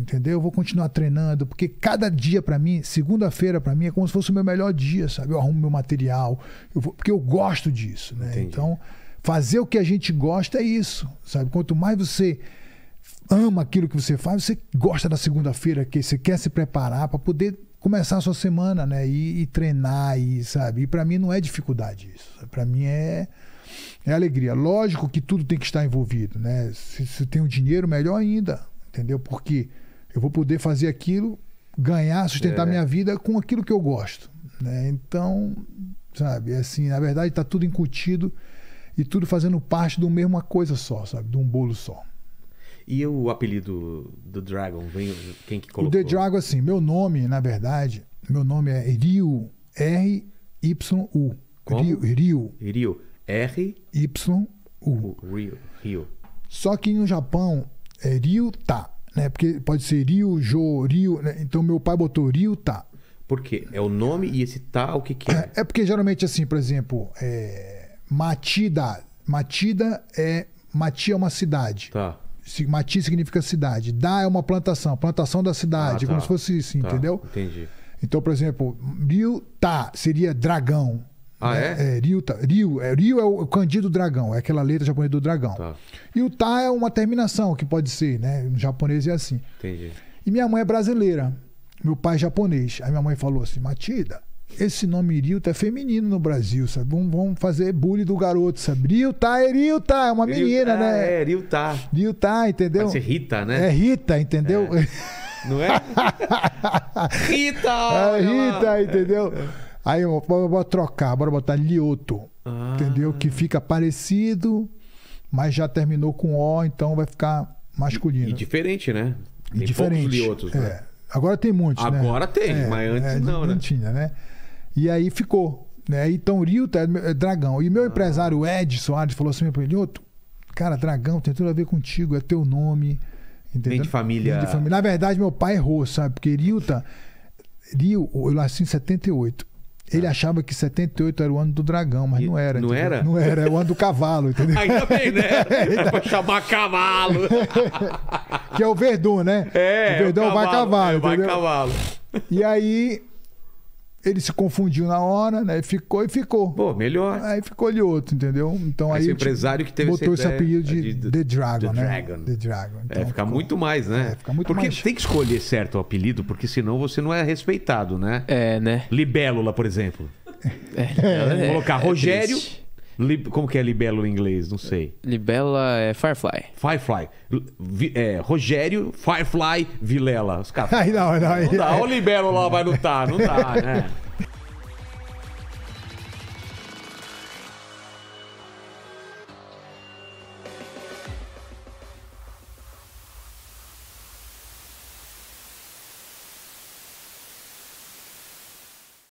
entendeu? Eu vou continuar treinando, porque cada dia para mim, segunda-feira para mim é como se fosse o meu melhor dia, sabe? Eu arrumo meu material, eu vou, porque eu gosto disso, né? Entendi. Então, fazer o que a gente gosta é isso, sabe? Quanto mais você ama aquilo que você faz, você gosta da segunda-feira que você quer se preparar para poder começar a sua semana, né? E, e treinar e, sabe? E para mim não é dificuldade isso. Para mim é é alegria. Lógico que tudo tem que estar envolvido, né? Se, se tem o um dinheiro, melhor ainda. Entendeu? Porque eu vou poder fazer aquilo, ganhar, sustentar é. minha vida com aquilo que eu gosto. Né? Então, sabe, é assim, na verdade está tudo incutido e tudo fazendo parte de uma mesma coisa só, sabe? De um bolo só. E o apelido do Dragon, vem, quem que colocou? O The Dragon, assim, meu nome, na verdade, meu nome é Ryu, R-Y-U. Rio, Rio. Rio. R. Y. U. Rio. Rio. Só que no Japão, é tá, né? Porque pode ser Rio, Jô, Rio, né? Então meu pai botou Tá. Por quê? É o nome e esse tá o que que é? É, é porque geralmente assim, por exemplo, é... Matida, Matida é Mati é uma cidade. Tá. Mati significa cidade. Da é uma plantação, plantação da cidade, ah, tá. como se fosse isso, tá. entendeu? Entendi. Então, por exemplo, Rio tá seria dragão. Ah, né? é? é Ryu, tá, Ryu, é, Ryu é o Candido Dragão, é aquela letra japonesa do dragão. Tá. E o Ta tá é uma terminação que pode ser, né? No japonês é assim. Entendi. E minha mãe é brasileira, meu pai é japonês. Aí minha mãe falou assim: Matida, esse nome Ryuta tá é feminino no Brasil, sabe? Vamos, vamos fazer bullying do garoto, sabe? tá, é tá, é uma menina, tá, né? É, Ryu tá, entendeu? Pode ser Rita, né? É Rita, entendeu? É. Não é? Rita! É Rita, entendeu? É. Aí eu vou, vou trocar, bora botar Lioto. Ah. Entendeu? Que fica parecido, mas já terminou com O, então vai ficar masculino. E, e diferente, né? Tem diferente. Liotos, é. Né? Agora tem muitos, né? Agora tem, é, mas antes é, não, não, né? Não tinha, né? E aí ficou. Né? Então, Rio é, é dragão. E meu ah. empresário Edson Soares falou assim para ele: outro, cara, dragão tem tudo a ver contigo, é teu nome. Entendeu? Vem de família. de família. Na verdade, meu pai errou, sabe? Porque Rio, Rio eu nasci em 78. Ele achava que 78 era o ano do dragão, mas e não era. Não entendeu? era? Não era, é o ano do cavalo, entendeu? Ainda bem, né? É pra chamar cavalo. que é o Verdun, né? É. O Verdun é o vai cavalo. É, vai cavalo. E aí ele se confundiu na hora, né? Ficou e ficou. Pô, melhor. Aí ficou ali outro, entendeu? Então aí. Esse empresário que teve botou essa esse apelido de, de, The Dragon, The né? Dragon. The Dragon. É, então, é, fica ficou... muito mais, né? É, fica muito porque mais. Porque tem que escolher certo o apelido, porque senão você não é respeitado, né? É, né? Libélula, por exemplo. É, é, é Colocar Rogério. Lib... Como que é libelo em inglês? Não sei. Libela é Firefly. Firefly. É, Rogério Firefly Vilela. Os caras. Não, não, não, não dá. O libelo lá vai lutar. Tá, não dá, né?